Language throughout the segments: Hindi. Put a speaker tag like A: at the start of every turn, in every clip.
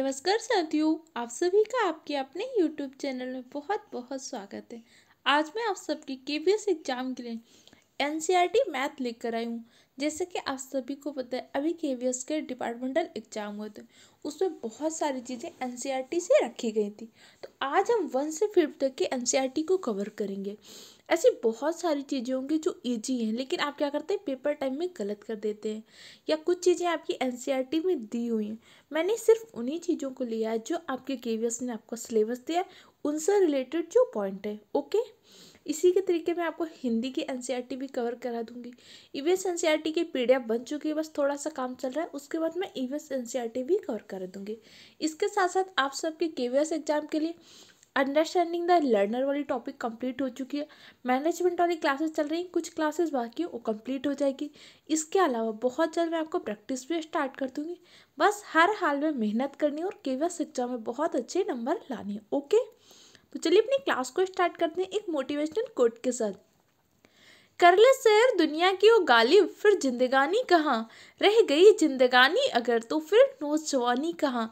A: नमस्कार साथियों आप सभी का आपके अपने यूट्यूब चैनल में बहुत बहुत स्वागत है आज मैं आप सबके के एग्ज़ाम के लिए एन मैथ e लेकर आई हूँ जैसे कि आप सभी को पता है अभी के वी एस के डिपार्टमेंटल एग्जाम हुए थे उसमें बहुत सारी चीज़ें N C R e T से रखी गई थी तो आज हम वन से फिफ्थ तक के एन सी आर टी को कवर करेंगे ऐसी बहुत सारी चीज़ें होंगी जो ईजी हैं लेकिन आप क्या करते हैं पेपर टाइम में गलत कर देते हैं या कुछ चीज़ें आपकी एन सी आर टी में दी हुई हैं मैंने सिर्फ उन्हीं चीज़ों को लिया है जो आपके के वी एस ने आपको सिलेबस दिया है उनसे रिलेटेड जो पॉइंट है ओके इसी के तरीके में आपको हिंदी की एन e भी कवर करा दूंगी ई एन की पी बन चुकी है बस थोड़ा सा काम चल रहा है उसके बाद मैं ई e एन e भी कवर कर दूंगी इसके साथ साथ आप सबके के एग्ज़ाम के लिए अंडरस्टैंडिंग द लर्नर वाली टॉपिक कंप्लीट हो चुकी है मैनेजमेंट वाली क्लासेस चल रही हैं कुछ क्लासेस बाकी हैं वो कंप्लीट हो जाएगी इसके अलावा बहुत जल्द मैं आपको प्रैक्टिस भी स्टार्ट कर दूंगी बस हर हाल में मेहनत करनी और केवल एग्जाम में बहुत अच्छे नंबर लाने ओके तो चलिए अपनी क्लास को स्टार्ट करते हैं एक मोटिवेशनल कोट के साथ कर ले सैर दुनिया की वो गालिब फिर जिंदगानी कहाँ रह गई जिंदगानी अगर तो फिर नौजवानी कहाँ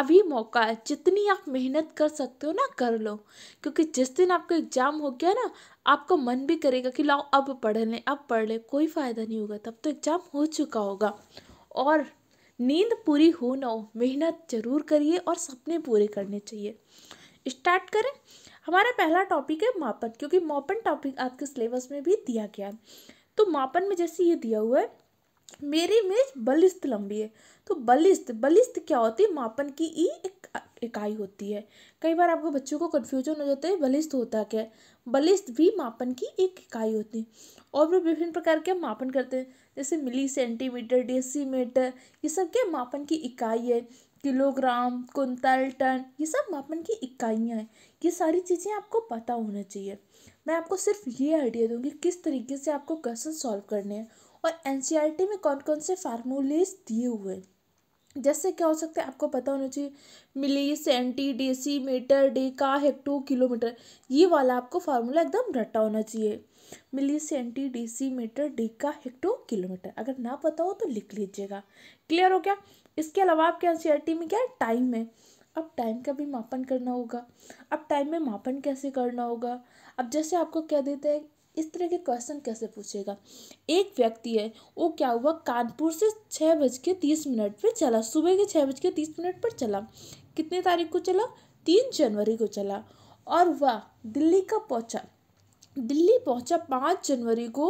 A: अभी मौका है जितनी आप मेहनत कर सकते हो ना कर लो क्योंकि जिस दिन आपका एग्जाम हो गया ना आपका मन भी करेगा कि लाओ अब पढ़ लें अब पढ़ लें कोई फ़ायदा नहीं होगा तब तो एग्ज़ाम हो चुका होगा और नींद पूरी हो ना हो मेहनत जरूर करिए और सपने पूरे करने चाहिए स्टार्ट करें हमारा पहला टॉपिक है मापन क्योंकि मापन टॉपिक आपके सिलेबस में भी दिया गया है तो मापन में जैसे ये दिया हुआ है मेरी मेज बलिस्त लंबी है तो बलिस्त बलिस्त क्या होती है मापन की ई एक इकाई होती है कई बार आपको बच्चों को कन्फ्यूजन हो जाता है बलिस्त होता क्या है बलिस्त भी मापन की एक इकाई होती है और भी विभिन्न प्रकार के मापन करते हैं जैसे मिली सेंटीमीटर डेसीमीटर ये सब क्या मापन की इकाई है किलोग्राम कुंतल टन ये सब मापन की इकाइयाँ हैं ये सारी चीज़ें आपको पता होना चाहिए मैं आपको सिर्फ ये आइडिया दूंगी किस तरीके से आपको क्वेश्चन सॉल्व करने हैं और एन में कौन कौन से फार्मूलेज दिए हुए हैं जैसे क्या हो सकता है आपको पता होना चाहिए milli centi deci metre deca hecto kilometre ये वाला आपको फार्मूला एकदम रटा होना चाहिए milli centi deci metre deca hecto kilometre अगर ना पता हो तो लिख लीजिएगा क्लियर हो गया इसके अलावा आपके एन में क्या है टाइम है अब टाइम का भी मापन करना होगा अब टाइम में मापन कैसे करना होगा अब जैसे आपको क्या देते हैं इस तरह के क्वेश्चन कैसे पूछेगा एक व्यक्ति है वो क्या हुआ कानपुर से छः बज के तीस मिनट पर चला सुबह के छः बज के तीस मिनट पर चला कितने तारीख को चला तीन जनवरी को चला और वह दिल्ली का पहुंचा दिल्ली पहुंचा पाँच जनवरी को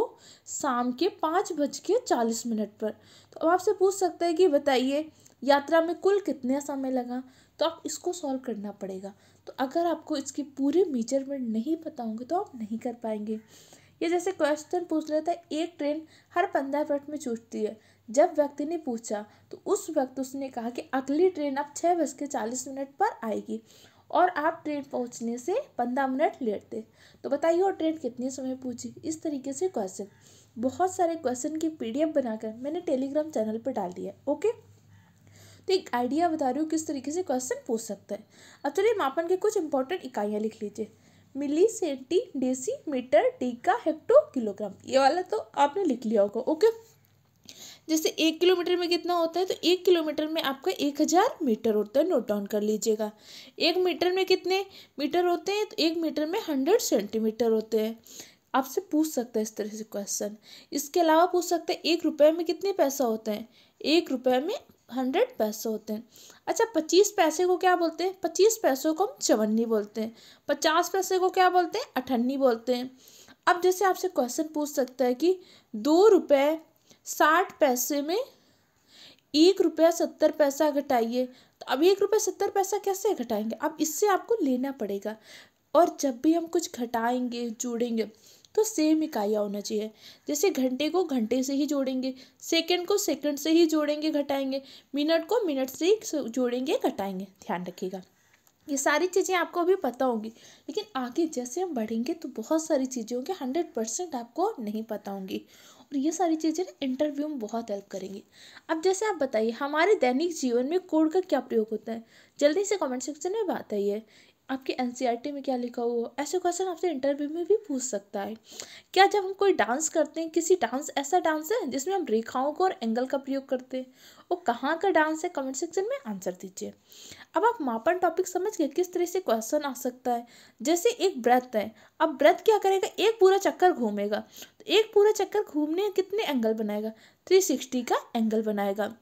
A: शाम के पाँच बज के चालीस मिनट पर तो अब आपसे पूछ सकते हैं कि बताइए यात्रा में कुल कितने समय लगा तो आप इसको सॉल्व करना पड़ेगा तो अगर आपको इसकी पूरी मेजरमेंट नहीं पता होंगे तो आप नहीं कर पाएंगे ये जैसे क्वेश्चन पूछ लेता है एक ट्रेन हर पंद्रह मिनट में छूटती है जब व्यक्ति ने पूछा तो उस वक्त उसने कहा कि अगली ट्रेन अब छः बज के चालीस मिनट पर आएगी और आप ट्रेन पहुंचने से पंद्रह मिनट लेट थे तो बताइए और ट्रेन कितने समय पूछी इस तरीके से क्वेश्चन बहुत सारे क्वेश्चन की पी बनाकर मैंने टेलीग्राम चैनल पर डाल दिया ओके तो एक आइडिया बता रही हूँ किस तरीके से क्वेश्चन पूछ सकते हैं अब चलिए मापन के कुछ इंपॉर्टेंट इकाइयाँ लिख लीजिए मिली सेंटी डेसी मीटर टीका हेक्टो किलोग्राम ये वाला तो आपने लिख लिया होगा ओके जैसे एक किलोमीटर में कितना होता है तो एक किलोमीटर में आपका एक हज़ार मीटर होता है नोट डाउन कर लीजिएगा एक मीटर में कितने मीटर होते हैं तो एक मीटर में हंड्रेड सेंटीमीटर होते हैं आपसे पूछ सकता है इस तरह से क्वेश्चन इसके अलावा पूछ सकते हैं एक रुपये में कितने पैसा होते हैं एक रुपये में हंड्रेड पैसे होते हैं अच्छा पच्चीस पैसे को क्या बोलते हैं पच्चीस पैसों को हम चवन्नी बोलते हैं पचास पैसे को क्या बोलते हैं अठन्नी बोलते हैं अब जैसे आपसे क्वेश्चन पूछ सकता है कि दो रुपये साठ पैसे में एक रुपया सत्तर पैसा घटाइए तो अब एक रुपया सत्तर पैसा कैसे घटाएंगे अब इससे आपको लेना पड़ेगा और जब भी हम कुछ घटाएंगे जोड़ेंगे तो सेम इकाइयाँ होना चाहिए जैसे घंटे को घंटे से ही जोड़ेंगे सेकंड को सेकंड से ही जोड़ेंगे घटाएंगे मिनट को मिनट से ही जोड़ेंगे घटाएंगे ध्यान रखिएगा ये सारी चीज़ें आपको अभी पता होंगी लेकिन आगे जैसे हम बढ़ेंगे तो बहुत सारी चीज़ें होंगी हंड्रेड परसेंट आपको नहीं पता होंगी और ये सारी चीज़ें ना इंटरव्यू में बहुत हेल्प करेंगी अब जैसे आप बताइए हमारे दैनिक जीवन में कोड का क्या प्रयोग होता है जल्दी से कमेंट सेक्शन में बताइए आपकी एन e में क्या लिखा हुआ ऐसे क्वेश्चन आपसे इंटरव्यू में भी पूछ सकता है क्या जब हम कोई डांस करते हैं किसी डांस ऐसा डांस है जिसमें हम रेखाओं को और एंगल का प्रयोग करते हैं वो कहाँ का डांस है कमेंट सेक्शन में आंसर दीजिए अब आप मापन टॉपिक समझ गए किस तरह से क्वेश्चन आ सकता है जैसे एक ब्रेथ है अब ब्रेथ क्या करेगा एक पूरा चक्कर घूमेगा तो एक पूरा चक्कर घूमने कितने एंगल बनाएगा थ्री सिक्सटी का एंगल बनाएगा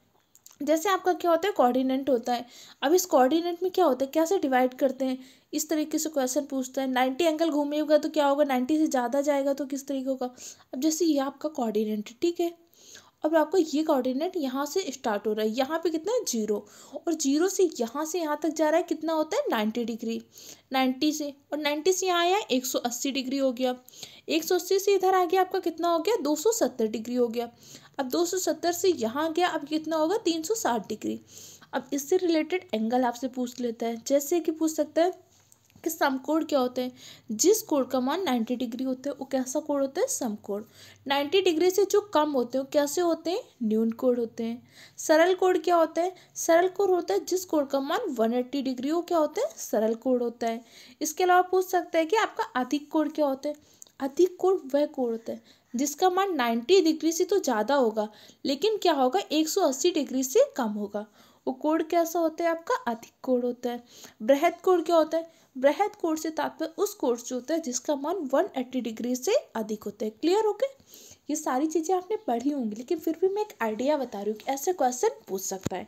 A: जैसे आपका क्या होता है कोऑर्डिनेट होता है अब इस कोऑर्डिनेट में क्या होता है क्या से डिवाइड करते हैं इस तरीके से क्वेश्चन पूछता है नाइन्टी एंगल घूमेगा तो क्या होगा नाइन्टी से ज़्यादा जाएगा तो किस तरीके होगा अब जैसे ये आपका कोऑर्डिनेट ठीक है अब आपको ये कोऑर्डिनेट यहाँ से स्टार्ट हो रहा है यहाँ पे कितना है जीरो और जीरो से यहाँ से यहाँ तक जा रहा है कितना होता है नाइन्टी डिग्री नाइन्टी से और नाइन्टी से यहाँ आया एक सौ अस्सी डिग्री हो गया एक सौ अस्सी से इधर आ गया आपका कितना हो गया दो सौ सत्तर डिग्री हो गया अब दो सौ सत्तर से यहाँ गया अब कितना होगा तीन सौ साठ डिग्री अब इससे रिलेटेड एंगल आपसे पूछ लेता है जैसे कि पूछ सकता है कि समकोण क्या होते हैं जिस कोण का मान नाइन्टी डिग्री होता है वो कैसा कोण होता है समकोण नाइन्टी डिग्री से जो कम होते हैं वो कैसे होते हैं न्यून कोण होते हैं सरल कोण क्या होता है सरल कोण होता है जिस कोण का मान वन एट्टी डिग्री हो क्या होता है सरल कोण होता है इसके अलावा पूछ सकते हैं कि आपका अधिक कोण क्या होता है अधिक कोण वह कोण होता है जिसका मान नाइन्टी डिग्री से तो ज़्यादा होगा लेकिन क्या होगा अस्सी डिग्री से कम होगा वो कोण कैसा होता है आपका अधिक कोण होता है बृहद कोण क्या होता है बृहद कोण से तात्पर्य उस कोण से होता है जिसका मान वन एट्टी डिग्री से अधिक होता है क्लियर हो गया ये सारी चीज़ें आपने पढ़ी होंगी लेकिन फिर भी मैं एक आइडिया बता रही हूँ कि ऐसे क्वेश्चन पूछ सकता है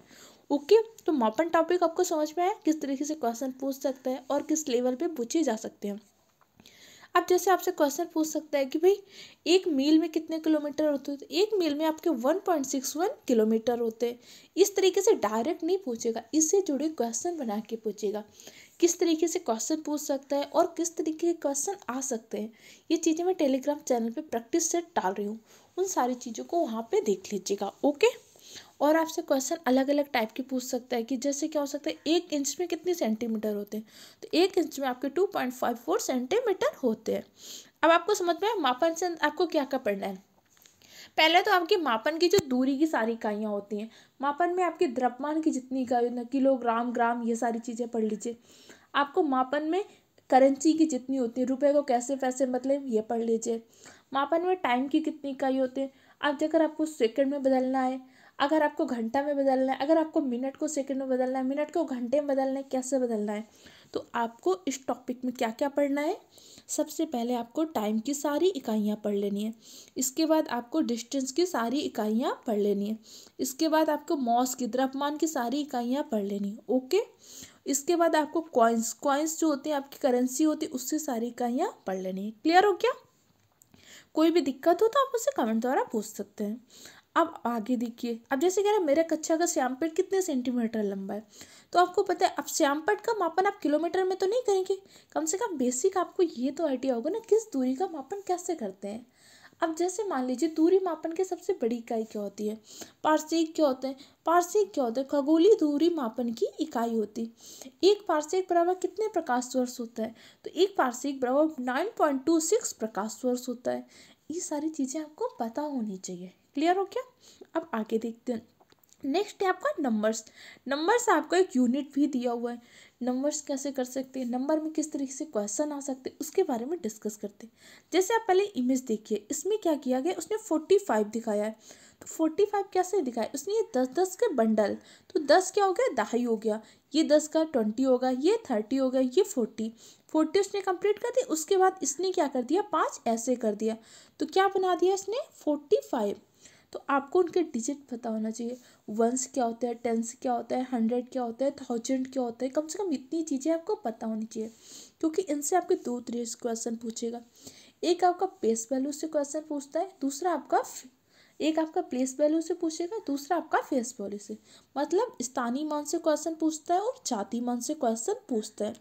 A: ओके okay, तो मापन टॉपिक आपको समझ में आया किस तरीके से क्वेश्चन पूछ सकता है और किस लेवल पे पूछे जा सकते हैं अब जैसे आपसे क्वेश्चन पूछ सकता है कि भाई एक मील में कितने किलोमीटर होते हैं एक मील में आपके one point six one kilometre होते हैं इस तरीके से डायरेक्ट नहीं पूछेगा इससे जुड़े क्वेश्चन बना के पूछेगा किस तरीके से क्वेश्चन पूछ सकता है और किस तरीके के क्वेश्चन आ सकते हैं ये चीज़ें मैं टेलीग्राम चैनल पे प्रैक्टिस से डाल रही हूँ उन सारी चीज़ों को वहाँ पे देख लीजिएगा ओके और आपसे क्वेश्चन अलग अलग टाइप के पूछ सकता है कि जैसे क्या हो सकता है एक इंच में कितने सेंटीमीटर होते हैं तो एक इंच में आपके two point five four centimetre होते हैं अब आपको समझ में मापन से आपको क्या क्या पढ़ना है पहले तो आपके मापन की जो दूरी की सारी इकाइयाँ होती हैं मापन में आपके द्रव्यमान की जितनी इकाई किलोग्राम ग्राम ये सारी चीज़ें पढ़ लीजिए आपको मापन में करेंसी की जितनी होती है रुपए को कैसे पैसे मतलब ये पढ़ लीजिए मापन में टाइम की कितनी इकाई होती है अब जगह आपको सेकंड में बदलना है अगर आपको घंटा में बदलना है अगर आपको मिनट को सेकंड में बदलना है मिनट को घंटे में बदलना है कैसे बदलना है तो आपको इस टॉपिक में क्या क्या पढ़ना है सबसे पहले आपको टाइम की सारी इकाइयाँ पढ़ लेनी है इसके बाद आपको डिस्टेंस की सारी इकाइयाँ पढ़ लेनी है इसके बाद आपको मॉस की द्रव्यमान की सारी इकाइयाँ पढ़ लेनी है ओके इसके बाद आपको कॉइन्स कॉइन्स जो होते हैं आपकी करेंसी होती है उससे सारी इकाइयाँ पढ़ लेनी है क्लियर हो गया कोई भी दिक्कत हो तो आप उसे कमेंट द्वारा पूछ सकते हैं अब आगे देखिए अब जैसे कह रहे मेरा कच्छा का श्यामपेट कितने सेंटीमीटर लंबा है तो आपको पता है अब श्यामपेट का मापन आप किलोमीटर में तो नहीं करेंगे कम से कम बेसिक आपको ये तो आइडिया होगा ना किस दूरी का मापन कैसे करते हैं अब जैसे मान लीजिए दूरी मापन की सबसे बड़ी इकाई क्या होती है पार्सिक क्या होते हैं पार्सिक क्या होते हैं खगोली दूरी मापन की इकाई होती एक पार्सिक बराबर कितने प्रकाश वर्ष होता है तो एक पार्सिक बराबर नाइन पॉइंट टू सिक्स प्रकाश वर्ष होता है ये सारी चीज़ें आपको पता होनी चाहिए क्लियर हो गया अब आगे देखते हैं नेक्स्ट है आपका नंबर्स नंबर्स आपको एक यूनिट भी दिया हुआ है नंबर्स कैसे कर सकते हैं नंबर में किस तरीके से क्वेश्चन आ सकते हैं उसके बारे में डिस्कस करते हैं जैसे आप पहले इमेज देखिए इसमें क्या किया गया उसने फोर्टी फाइव दिखाया है तो फोर्टी फाइव कैसे दिखाया उसने ये दस दस के बंडल तो दस क्या हो गया दहाई हो गया ये दस का ट्वेंटी होगा ये थर्टी होगा ये फोर्टी फोर्टी उसने कंप्लीट कर दी उसके बाद इसने क्या कर दिया पाँच ऐसे कर दिया तो क्या बना दिया इसने फोर्टी फाइव तो आपको उनके डिजिट पता होना चाहिए वंस क्या होता है टेंस क्या होता है हंड्रेड क्या होता है थाउजेंड क्या होता है कम से कम इतनी चीज़ें आपको पता होनी चाहिए क्योंकि इनसे आपके दो से क्वेश्चन पूछेगा एक आपका पेस वैल्यू से क्वेश्चन पूछता है दूसरा आपका एक आपका प्लेस वैल्यू से पूछेगा दूसरा आपका फेस वैल्यू से मतलब स्थानीय मान से क्वेश्चन पूछता है और जाति मान से क्वेश्चन पूछता है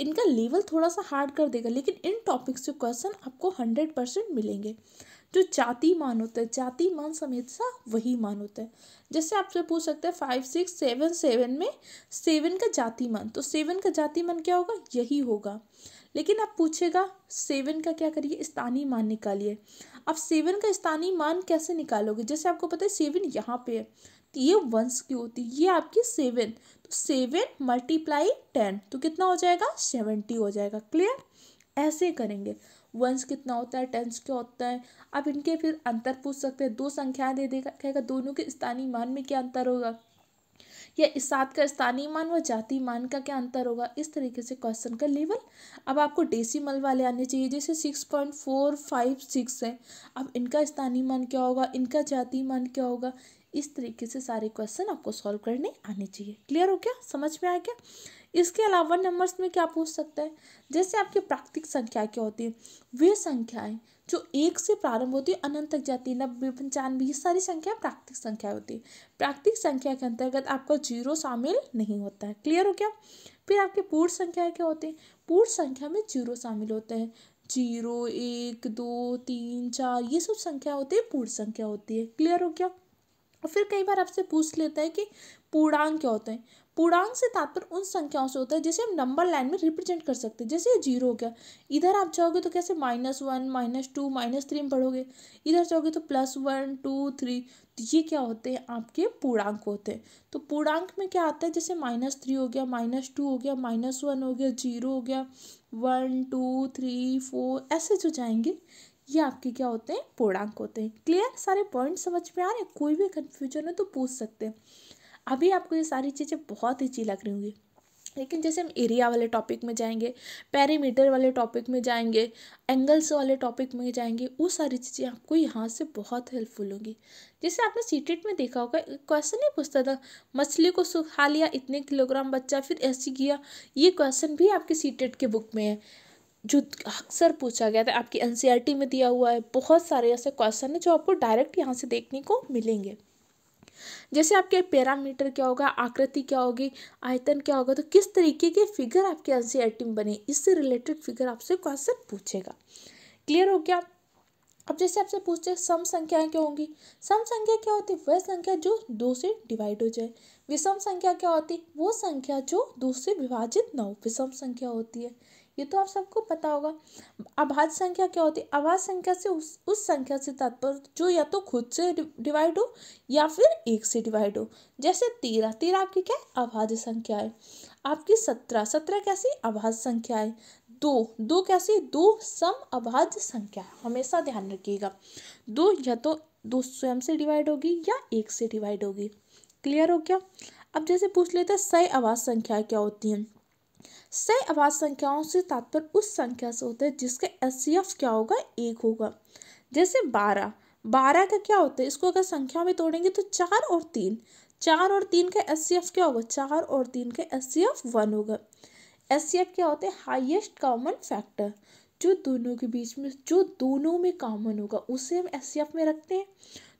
A: इनका लेवल थोड़ा सा हार्ड कर देगा लेकिन इन टॉपिक्स से क्वेश्चन आपको हंड्रेड परसेंट मिलेंगे जो जाति मान होता है जाति मान समेत सा वही मान होता है जैसे आपसे पूछ सकते हैं फाइव सिक्स सेवन सेवन में सेवन का जाति मान तो सेवन का जाति मान क्या होगा यही होगा लेकिन आप पूछेगा सेवन का क्या करिए स्थानीय मान निकालिए आप सेवन का स्थानीय मान कैसे निकालोगे जैसे आपको पता है सेवन यहाँ पे है तो ये वंश की होती है ये आपकी सेवन तो सेवन मल्टीप्लाई टेन तो कितना हो जाएगा सेवेंटी हो जाएगा क्लियर ऐसे करेंगे वंश कितना होता है टेंस क्या होता है आप इनके फिर अंतर पूछ सकते हैं दो संख्याएं दे देगा कहेगा दोनों के स्थानीय मान में क्या अंतर होगा या इस सात का स्थानीय मान व जाति मान का क्या अंतर होगा इस तरीके से क्वेश्चन का लेवल अब आपको डेसिमल वाले आने चाहिए जैसे six point four five six है अब इनका स्थानीय मान क्या होगा इनका जाति मान क्या होगा इस तरीके से सारे क्वेश्चन आपको सॉल्व करने आने चाहिए क्लियर हो गया समझ में आ गया इसके अलावा नंबर्स में क्या पूछ सकता है जैसे आपकी प्राकृतिक संख्या क्या होती है वे संख्याएं जो एक से प्रारंभ होती है अनंत तक जाती है नब्बे पंचानवे ये सारी संख्या प्राकृतिक संख्या होती है प्राकृतिक संख्या के अंतर्गत आपका जीरो शामिल नहीं होता है क्लियर हो क्या फिर आपके पूर्ण संख्या क्या होते हैं पूर्ण संख्या में जीरो शामिल होते हैं जीरो एक दो तीन चार ये सब संख्या होती है पूर्ण संख्या होती है क्लियर हो गया और फिर कई बार आपसे पूछ लेता है कि पूर्णांक क्या होते हैं पूर्णांक से तात्पर्य उन संख्याओं से होता है जिसे हम नंबर लाइन में रिप्रेजेंट कर सकते हैं जैसे जीरो हो गया इधर आप जाओगे तो कैसे minus one minus two minus three में पढ़ोगे इधर जाओगे तो प्लस वन टू थ्री तो ये क्या होते हैं आपके पूर्णांक होते हैं तो पूर्णांक में क्या आता है जैसे माइनस थ्री हो गया माइनस टू हो गया माइनस वन हो गया जीरो हो गया वन टू थ्री फोर ऐसे जो जाएंगे ये आपके क्या होते हैं पूर्णांक होते हैं क्लियर सारे पॉइंट समझ में आ रहे हैं कोई भी कन्फ्यूजन है तो पूछ सकते हैं अभी आपको ये सारी चीज़ें बहुत अच्छी लग रही होंगी लेकिन जैसे हम एरिया वाले टॉपिक में जाएंगे पैरीमीटर वाले टॉपिक में जाएंगे एंगल्स वाले टॉपिक में जाएंगे वो सारी चीज़ें आपको यहाँ से बहुत हेल्पफुल होंगी जैसे आपने सीटेट में देखा होगा क्वेश्चन नहीं पूछता था मछली को सुखा लिया इतने किलोग्राम बच्चा फिर ऐसी किया ये क्वेश्चन भी आपके सीटेट के बुक में है जो अक्सर पूछा गया था आपकी एन e में दिया हुआ है बहुत सारे ऐसे क्वेश्चन हैं जो आपको डायरेक्ट यहाँ से देखने को मिलेंगे जैसे आपके पैरामीटर क्या होगा आकृति क्या होगी आयतन क्या होगा तो किस तरीके के फिगर आपके एन में बने इससे रिलेटेड फिगर आपसे क्वेश्चन पूछेगा क्लियर हो गया अब जैसे आपसे पूछते हैं सम संख्याएं क्या होंगी सम संख्या क्या होती है वह संख्या जो दो से डिवाइड हो जाए विषम संख्या क्या होती है वो संख्या जो दो से विभाजित ना हो विषम संख्या होती है ये तो आप सबको पता होगा अभाज्य संख्या क्या होती है अभाज्य संख्या से उस उस संख्या से तात्पर्य जो या तो खुद से डिवाइड हो या फिर एक से डिवाइड हो जैसे तेरह तेरह आपकी क्या है अभाज्य संख्या है आपकी सत्रह सत्रह कैसी अभाज्य संख्या है दो दो कैसी दो सम अभाज्य संख्या है हमेशा ध्यान रखिएगा दो या तो दो स्वयं से डिवाइड होगी या एक से डिवाइड होगी क्लियर हो गया अब जैसे पूछ लेते हैं सही आवाज संख्या क्या होती है सही आवाज संख्याओं से तात्पर्य उस संख्या से होता है जिसका एस क्या होगा एक होगा जैसे बारह बारह का क्या होता है इसको अगर संख्या में तोड़ेंगे तो चार और तीन चार और तीन का एस क्या होगा चार और तीन का एस वन होगा एस क्या होता है हाइएस्ट कॉमन फैक्टर जो दोनों के बीच में जो दोनों में कॉमन होगा उसे हम एस में रखते हैं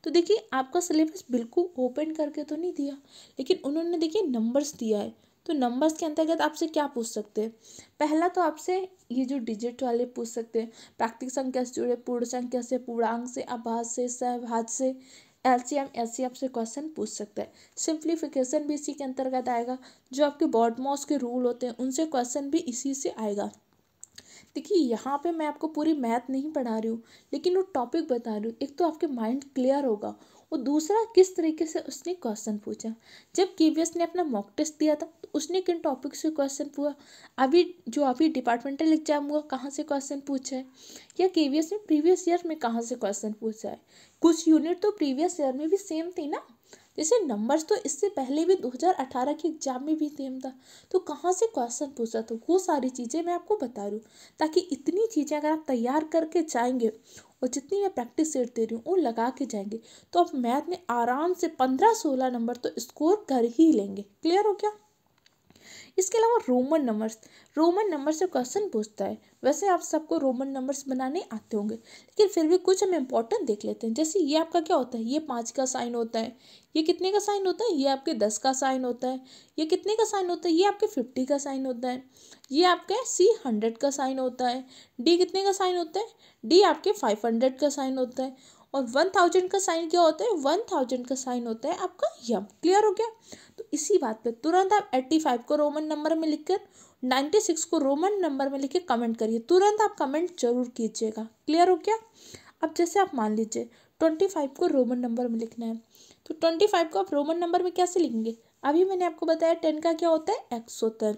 A: तो देखिए आपका सिलेबस बिल्कुल ओपन करके तो नहीं दिया लेकिन उन्होंने देखिए नंबर्स दिया है तो नंबर्स के अंतर्गत आपसे क्या पूछ सकते हैं पहला तो आपसे ये जो डिजिट वाले पूछ सकते हैं प्राकृतिक संख्या से जुड़े पूर्ण संख्या से पूर्णांक से आभाज से सहभाज से एल सी एम एस सी आपसे क्वेश्चन पूछ सकते हैं सिंप्लीफिकेशन भी इसी के अंतर्गत आएगा जो आपके मॉस के रूल होते हैं उनसे क्वेश्चन भी इसी से आएगा देखिए यहाँ पे मैं आपको पूरी मैथ नहीं पढ़ा रही हूँ लेकिन वो टॉपिक बता रही हूँ एक तो आपके माइंड क्लियर होगा वो दूसरा किस तरीके से उसने क्वेश्चन पूछा जब केवीएस ने अपना मॉक टेस्ट दिया था तो उसने किन टॉपिक से क्वेश्चन पूछा अभी जो अभी डिपार्टमेंटल एग्जाम हुआ कहाँ से क्वेश्चन पूछा है या के ने प्रीवियस ईयर में कहाँ से क्वेश्चन पूछा है कुछ यूनिट तो प्रीवियस ईयर में भी सेम थी ना जैसे नंबर्स तो इससे पहले भी 2018 के एग्जाम में भी सेम था तो कहाँ से क्वेश्चन पूछा था तो वो सारी चीज़ें मैं आपको बता रही हूँ ताकि इतनी चीज़ें अगर आप तैयार करके जाएंगे और जितनी मैं प्रैक्टिस सेट दे रही हूँ वो लगा के जाएंगे तो आप मैथ में आराम से पंद्रह सोलह नंबर तो स्कोर कर ही लेंगे क्लियर हो क्या इसके अलावा रोमन नंबर्स रोमन नंबर से क्वेश्चन पूछता है वैसे आप सबको रोमन नंबर्स बनाने आते होंगे लेकिन फिर भी कुछ हम इंपॉर्टेंट देख लेते हैं जैसे ये आपका क्या होता है ये पाँच का साइन होता है ये कितने का साइन होता है ये आपके दस का साइन होता है ये कितने का साइन होता है ये आपके फिफ्टी का साइन होता है ये आपके सी हंड्रेड का साइन होता है डी कितने का साइन होता है डी आपके फाइव हंड्रेड का साइन होता है और वन थाउजेंड का साइन क्या होता है वन थाउजेंड का साइन होता है आपका यम क्लियर हो गया तो इसी बात पे तुरंत आप एट्टी फाइव को रोमन नंबर में लिखकर नाइन्टी सिक्स को रोमन नंबर में लिख के कमेंट करिए तुरंत आप कमेंट जरूर कीजिएगा क्लियर हो गया अब जैसे आप मान लीजिए ट्वेंटी फाइव को रोमन नंबर में लिखना है तो ट्वेंटी फाइव को आप रोमन नंबर में कैसे लिखेंगे अभी मैंने आपको बताया टेन का क्या होता है एक्स होता है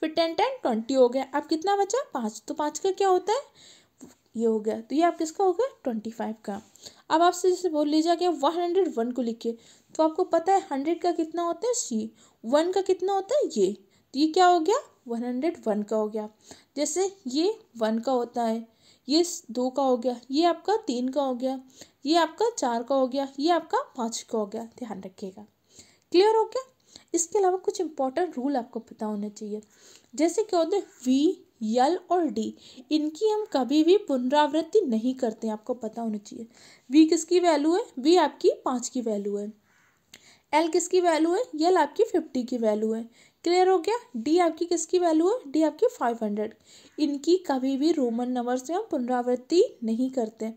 A: फिर टेन टेन ट्वेंटी हो गया अब कितना बचा पाँच तो पाँच का क्या होता है ये हो गया तो ये आप किसका हो गया ट्वेंटी फाइव का अब आपसे जैसे बोल लीजिए गया वन हंड्रेड वन को लिखिए तो आपको पता है हंड्रेड का कितना होता है सी वन का कितना होता है ये तो ये क्या हो गया वन हंड्रेड वन का हो गया जैसे ये वन का होता है ये दो का हो गया ये आपका तीन का हो गया ये आपका चार का हो गया ये आपका पाँच का हो गया तो ध्यान रखिएगा क्लियर हो गया इसके अलावा कुछ इंपॉर्टेंट रूल आपको पता होना चाहिए जैसे क्या होता है वी यल और डी इनकी हम कभी भी पुनरावृत्ति नहीं करते आपको पता होना चाहिए वी किसकी वैल्यू है वी आपकी पाँच की वैल्यू है एल किसकी वैल्यू है यल आपकी फिफ्टी की वैल्यू है क्लियर हो गया डी आपकी किसकी वैल्यू है डी आपकी फाइव हंड्रेड इनकी कभी भी रोमन नंबर से हम पुनरावृत्ति नहीं करते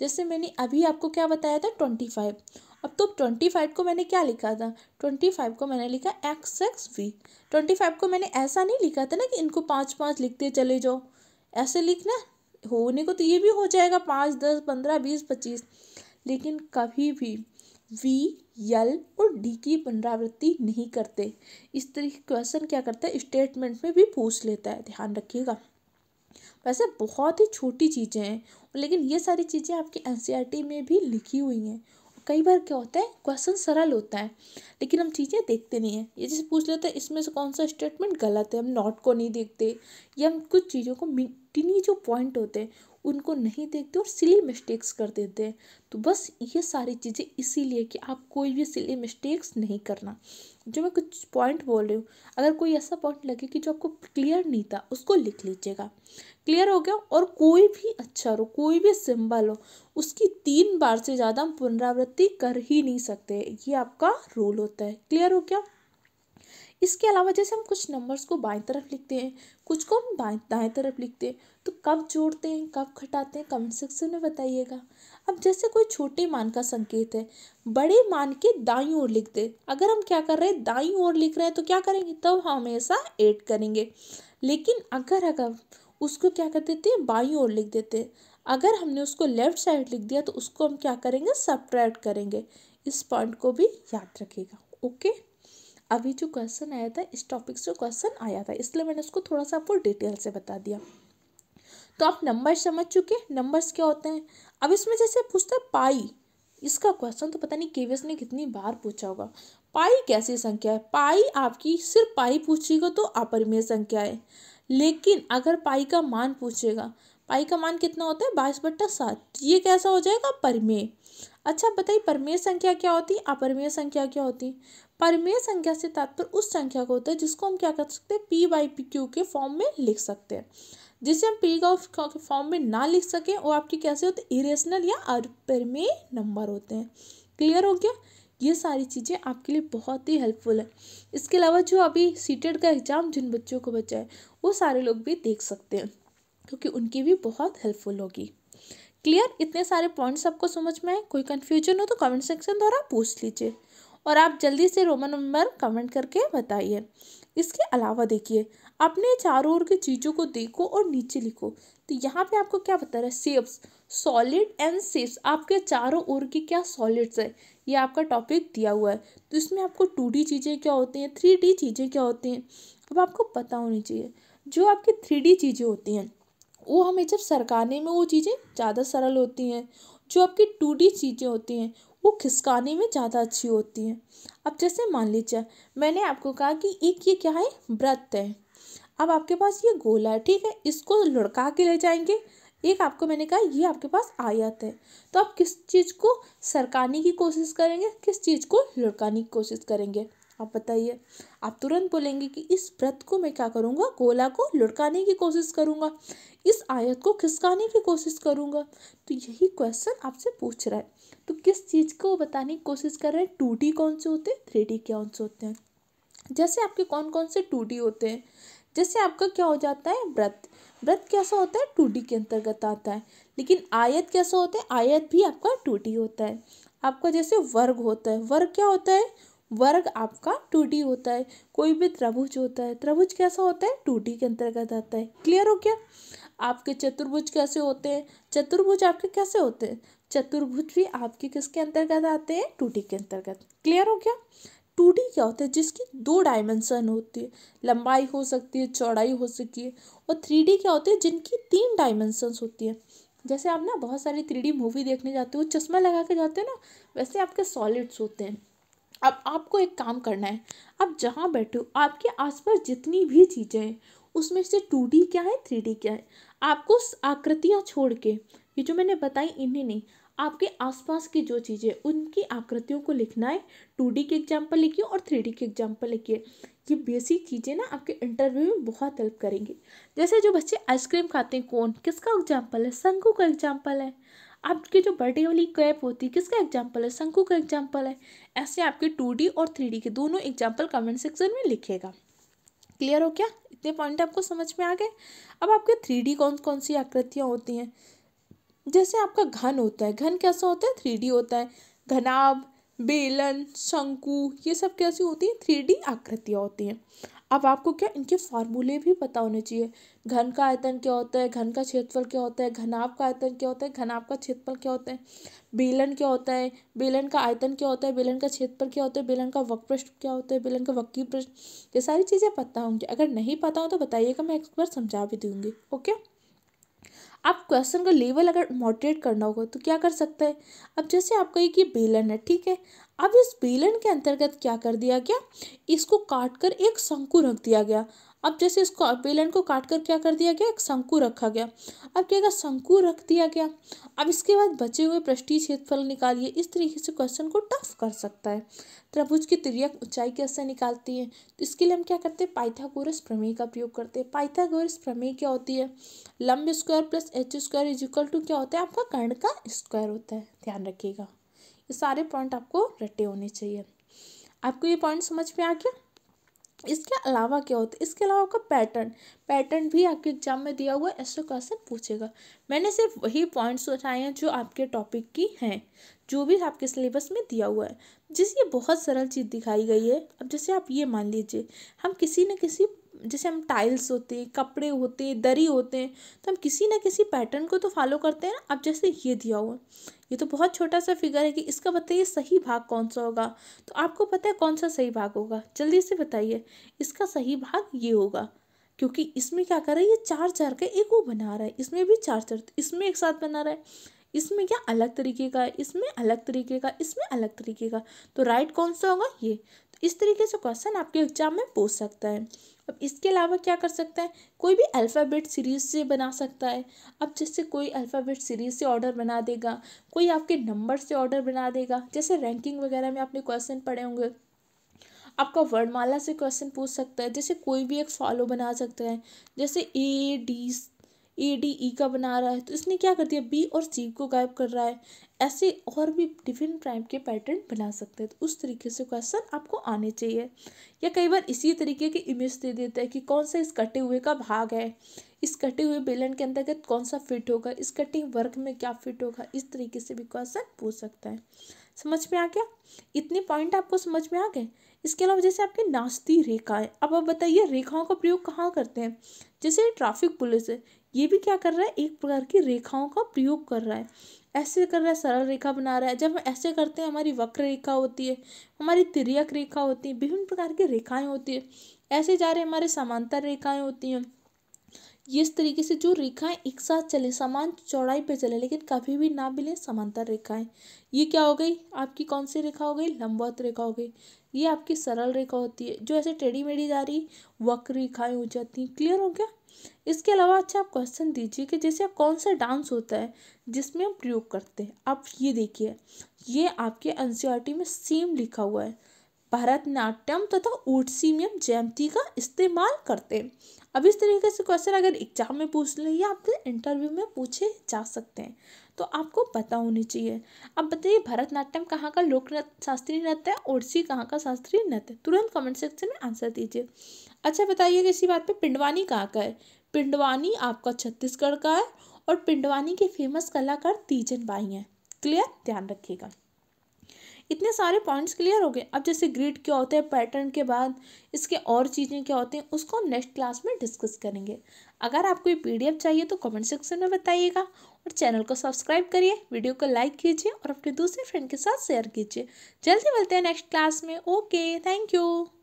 A: जैसे मैंने अभी आपको क्या बताया था ट्वेंटी फाइव अब तो ट्वेंटी फाइव को मैंने क्या लिखा था ट्वेंटी फाइव को मैंने लिखा X X V twenty five को मैंने ऐसा नहीं लिखा था ना कि इनको पाँच पाँच लिखते चले जाओ ऐसे लिखना होने को तो ये भी हो जाएगा पाँच दस पंद्रह बीस पच्चीस लेकिन कभी भी वी यल और डी की पुनरावृत्ति नहीं करते इस तरह क्वेश्चन क्या करता है स्टेटमेंट में भी पूछ लेता है ध्यान रखिएगा वैसे बहुत ही छोटी चीज़ें हैं लेकिन ये सारी चीज़ें आपकी एन e में भी लिखी हुई हैं कई बार क्या होता है क्वेश्चन सरल होता है लेकिन हम चीज़ें देखते नहीं हैं ये जैसे पूछ लेते हैं इसमें से कौन सा स्टेटमेंट गलत है हम नॉट को नहीं देखते या हम कुछ चीज़ों को मिटनी जो पॉइंट होते हैं उनको नहीं देखते और सिली मिस्टेक्स कर देते हैं तो बस ये सारी चीज़ें इसीलिए कि आप कोई भी सिली मिस्टेक्स नहीं करना जो मैं कुछ पॉइंट बोल रही हूँ अगर कोई ऐसा पॉइंट लगे कि जो आपको क्लियर नहीं था उसको लिख लीजिएगा क्लियर हो गया और कोई भी अक्षर हो कोई भी सिंबल हो उसकी तीन बार से ज़्यादा हम पुनरावृत्ति कर ही नहीं सकते ये आपका रूल होता है क्लियर हो गया इसके अलावा जैसे हम कुछ नंबर्स को बाएं तरफ लिखते हैं कुछ को हम बाएं दाएं तरफ लिखते हैं तो कब जोड़ते हैं कब घटाते हैं कमेंट सेक्शन में बताइएगा अब जैसे कोई छोटे मान का संकेत है बड़े मान के दाई ओर लिख दे अगर हम क्या कर रहे हैं दाई ओर लिख रहे हैं तो क्या करेंगे तब हम हमेशा ऐड करेंगे लेकिन अगर अगर उसको क्या कर देते हैं बाई ओर लिख देते अगर हमने उसको लेफ्ट साइड लिख दिया तो उसको हम क्या करेंगे सब्ट्रैक्ट करेंगे इस पॉइंट को भी याद रखेगा ओके अभी जो क्वेश्चन आया था इस टॉपिक से क्वेश्चन आया था इसलिए मैंने उसको थोड़ा सा आपको डिटेल से बता दिया तो आप नंबर समझ चुके नंबर्स क्या होते हैं अब इसमें जैसे पूछता है पाई इसका क्वेश्चन तो पता नहीं केवीएस ने कितनी बार पूछा होगा पाई कैसी संख्या है पाई आपकी सिर्फ पाई पूछेगा तो अपरिमेय संख्या है लेकिन अगर पाई का मान पूछेगा पाई का मान कितना होता है बाईस बट्टा सात ये कैसा हो जाएगा परमेय अच्छा बताइए परमेय संख्या क्या होती है अपरमेय संख्या क्या होती है परमेय संख्या से तात्पर्य उस संख्या को होता है जिसको हम क्या कर सकते हैं पी वाई पी क्यू के फॉर्म में लिख सकते हैं जिसे हम पी का फॉर्म में ना लिख सकें वो आपके कैसे होते हैं इरेशनल या अरपरमेय नंबर होते हैं क्लियर हो गया ये सारी चीज़ें आपके लिए बहुत ही हेल्पफुल है इसके अलावा जो अभी सीटेड का एग्ज़ाम जिन बच्चों को बचा है वो सारे लोग भी देख सकते हैं क्योंकि उनकी भी बहुत हेल्पफुल होगी क्लियर इतने सारे पॉइंट्स आपको समझ में आए कोई कन्फ्यूजन हो तो कमेंट सेक्शन द्वारा पूछ लीजिए और आप जल्दी से रोमन नंबर कमेंट करके बताइए इसके अलावा देखिए अपने चारों ओर की चीज़ों को देखो और नीचे लिखो तो यहाँ पे आपको क्या बता रहा है सेप्स सॉलिड एंड सेप्स आपके चारों ओर की क्या सॉलिड्स है ये आपका टॉपिक दिया हुआ है तो इसमें आपको टू चीज़ें क्या होती हैं थ्री चीज़ें क्या होती हैं अब आपको पता होनी चाहिए जो आपकी थ्री चीज़ें होती हैं वो हमें जब सरकाने में वो चीज़ें ज़्यादा सरल होती हैं जो आपकी टू चीज़ें होती हैं वो खिसकाने में ज़्यादा अच्छी होती हैं अब जैसे मान लीजिए मैंने आपको कहा कि एक ये क्या है व्रत है अब आपके पास ये गोला है ठीक है इसको लुढ़का के ले जाएंगे एक आपको मैंने कहा ये आपके पास आयत है तो आप किस चीज़ को सरकाने की कोशिश करेंगे किस चीज़ को लुढ़काने की कोशिश करेंगे आप बताइए आप तुरंत बोलेंगे कि इस व्रत को मैं क्या करूँगा गोला को लुढ़काने की कोशिश करूँगा इस आयत को खिसकाने की कोशिश करूँगा तो यही क्वेश्चन आपसे पूछ रहा है तो किस चीज़ को बताने की कोशिश कर रहे हैं टू कौन से होते हैं थ्री कौन से होते हैं जैसे आपके कौन कौन से टू होते हैं जैसे आपका क्या हो जाता है व्रत व्रत कैसा होता है टूटी के अंतर्गत आता है लेकिन आयत कैसा होता है आयत भी आपका टूटी होता है आपका जैसे वर्ग होता है वर्ग क्या होता है वर्ग आपका टूटी होता है कोई भी त्रिभुज होता है त्रिभुज कैसा होता है टूटी के अंतर्गत आता है क्लियर हो गया आपके चतुर्भुज कैसे होते हैं चतुर्भुज आपके कैसे होते हैं चतुर्भुज भी आपके किसके अंतर्गत आते हैं टूटी के अंतर्गत क्लियर हो गया टू डी क्या होता है जिसकी दो डायमेंसन होती है लंबाई हो सकती है चौड़ाई हो सकती है और थ्री डी क्या होती है जिनकी तीन डायमेंसन्स होती है जैसे आप ना बहुत सारी थ्री डी मूवी देखने जाते हो चश्मा लगा के जाते हो ना वैसे आपके सॉलिड्स होते हैं अब आपको एक काम करना है आप जहाँ बैठे हो आपके आसपास जितनी भी चीज़ें हैं उसमें से टू डी क्या है थ्री डी क्या है आपको आकृतियाँ छोड़ के ये जो मैंने बताई इन्हें नहीं आपके आसपास की जो चीज़ें उनकी आकृतियों को लिखना है टू डी के एग्जाम्पल लिखिए और थ्री डी के एग्जाम्पल लिखिए ये बेसिक चीज़ें ना आपके इंटरव्यू में बहुत हेल्प करेंगी जैसे जो बच्चे आइसक्रीम खाते हैं कौन किसका एग्जाम्पल है शंकु का एग्जाम्पल है आपकी जो बर्थडे वाली कैप होती है किसका एग्जाम्पल है शंकु का एग्जाम्पल है ऐसे आपके टू डी और थ्री डी के दोनों एग्जाम्पल कमेंट सेक्शन में लिखेगा क्लियर हो क्या इतने पॉइंट आपको समझ में आ गए अब आपके थ्री डी कौन कौन सी आकृतियाँ होती हैं जैसे आपका घन होता है घन कैसा होता है थ्री होता है घनाभ बेलन शंकु ये सब कैसी होती हैं थ्री डी आकृतियाँ होती हैं अब आपको क्या इनके फार्मूले भी पता होने चाहिए घन का आयतन क्या होता है घन का क्षेत्रफल क्या होता है घनाभ का आयतन क्या होता है घनाभ का क्षेत्रफल क्या होता है बेलन क्या होता है बेलन का आयतन क्या होता है बेलन का क्षेत्रफल क्या होता है बेलन का वक प्रश्न क्या होता है बेलन का वक्की पृष्ठ ये सारी चीज़ें पता होंगी अगर नहीं पता हो तो बताइएगा मैं एक बार समझा भी दूंगी ओके आप क्वेश्चन का लेवल अगर मोटिवेट करना होगा तो क्या कर सकते हैं अब जैसे आपका एक कि बेलन है ठीक है अब इस बेलन के अंतर्गत क्या कर दिया गया इसको काट कर एक शंकु रख दिया गया अब जैसे इसको बेलन को काट कर क्या कर दिया गया एक शंकु रखा गया अब क्या गया शंकु रख दिया गया अब इसके बाद बचे हुए पृष्ठीय क्षेत्रफल निकालिए इस तरीके से क्वेश्चन को टफ कर सकता है त्रिभुज की त्रियक ऊंचाई कैसे निकालती है तो इसके लिए हम क्या करते हैं पाइथागोरस प्रमेय का प्रयोग करते हैं पाइथागोरस प्रमेय क्या होती है लंब square plus H square is equal to क्या होता है आपका कर्ण का स्क्वायर होता है ध्यान रखिएगा ये सारे पॉइंट आपको रटे होने चाहिए आपको ये पॉइंट समझ में आ गया इसके अलावा क्या होता है इसके अलावा आपका पैटर्न पैटर्न भी आपके एग्जाम में दिया हुआ है ऐसा क्वेश्चन पूछेगा मैंने सिर्फ वही पॉइंट्स उठाए हैं जो आपके टॉपिक की हैं जो भी आपके सिलेबस में दिया हुआ है जिस ये बहुत सरल चीज़ दिखाई गई है अब जैसे आप ये मान लीजिए हम किसी न किसी जैसे हम टाइल्स होते हैं कपड़े होते हैं दरी होते हैं तो हम किसी ना किसी पैटर्न को तो फॉलो करते हैं ना अब जैसे ये दिया हुआ ये तो बहुत छोटा सा फिगर है कि इसका बताइए सही भाग कौन सा होगा तो आपको पता है कौन सा सही भाग होगा जल्दी से बताइए इसका सही भाग ये होगा क्योंकि इसमें क्या कर रहा है ये चार चार का एक वो बना रहा है इसमें भी चार चार इसमें एक साथ बना रहा है इसमें क्या अलग तरीके का है इसमें अलग तरीके का इसमें अलग तरीके का तो राइट कौन सा होगा ये इस तरीके से क्वेश्चन आपके एग्जाम में पूछ सकता है अब इसके अलावा क्या कर सकता है कोई भी अल्फ़ाबेट सीरीज से बना सकता है अब जैसे कोई अल्फ़ाबेट सीरीज से ऑर्डर बना देगा कोई आपके नंबर से ऑर्डर बना देगा जैसे रैंकिंग वगैरह में आपने क्वेश्चन पढ़े होंगे आपका वर्णमाला से क्वेश्चन पूछ सकता है जैसे कोई भी एक फॉलो बना सकता है जैसे A D A D E का बना रहा है तो इसने क्या कर दिया बी और सी को गायब कर रहा है ऐसे और भी डिफरेंट टाइप के पैटर्न बना सकते हैं तो उस तरीके से क्वेश्चन आपको आने चाहिए या कई बार इसी तरीके की इमेज दे देता है कि कौन सा इस कटे हुए का भाग है इस कटे हुए बेलन के अंतर्गत कौन सा फिट होगा इस कटिंग वर्क में क्या फिट होगा इस तरीके से भी क्वेश्चन पूछ सकता है समझ में आ गया इतने पॉइंट आपको समझ में आ गए इसके अलावा जैसे आपकी नाश्ती रेखाएं अब आप बताइए रेखाओं का प्रयोग कहाँ करते हैं जैसे ट्रैफिक पुलिस है ये भी क्या कर रहा है एक प्रकार की रेखाओं का प्रयोग कर रहा है ऐसे कर रहा है सरल रेखा बना रहा है जब हम ऐसे करते हैं हमारी वक्र रेखा होती है हमारी तिरक रेखा होती है विभिन्न प्रकार की रेखाएं होती है ऐसे जा रहे हमारे समांतर रेखाएं होती हैं इस तरीके से जो रेखाएं एक साथ चले समान चौड़ाई पर चले लेकिन कभी भी ना मिले समांतर रेखाएं ये क्या हो गई आपकी कौन सी रेखा हो गई लंबवत रेखा हो गई ये आपकी सरल रेखा होती है जो ऐसे टेढ़ी मेढ़ी जा रही वक्र रेखाएं हो जाती हैं क्लियर हो गया इसके अलावा अच्छा आप क्वेश्चन दीजिए कि जैसे कौन सा डांस होता है जिसमें हम प्रयोग करते हैं आप ये देखिए ये आपके एन e में सेम लिखा हुआ है भरतनाट्यम तथा ओटसीमियम जयंती का इस्तेमाल करते हैं अब इस तरीके से क्वेश्चन अगर एग्जाम में पूछ लें या आपके इंटरव्यू में पूछे जा सकते हैं तो आपको पता होनी चाहिए अब बताइए भरतनाट्यम कहाँ का लोक शास्त्रीय नृत्य है ओडसी कहाँ का शास्त्रीय नृत्य तुरंत कमेंट सेक्शन में आंसर दीजिए अच्छा बताइए किसी बात पे पिंडवानी कहाँ का है पिंडवानी आपका छत्तीसगढ़ का है और पिंडवानी के फेमस कलाकार तीजन बाई हैं क्लियर ध्यान रखिएगा इतने सारे पॉइंट्स क्लियर हो गए अब जैसे ग्रिड क्या होते हैं पैटर्न के बाद इसके और चीज़ें क्या होती हैं उसको हम नेक्स्ट क्लास में डिस्कस करेंगे अगर आपको ये पी चाहिए तो कमेंट सेक्शन में बताइएगा और चैनल को सब्सक्राइब करिए वीडियो को लाइक कीजिए और अपने दूसरे फ्रेंड के साथ शेयर कीजिए जल्दी मिलते हैं नेक्स्ट क्लास में ओके थैंक यू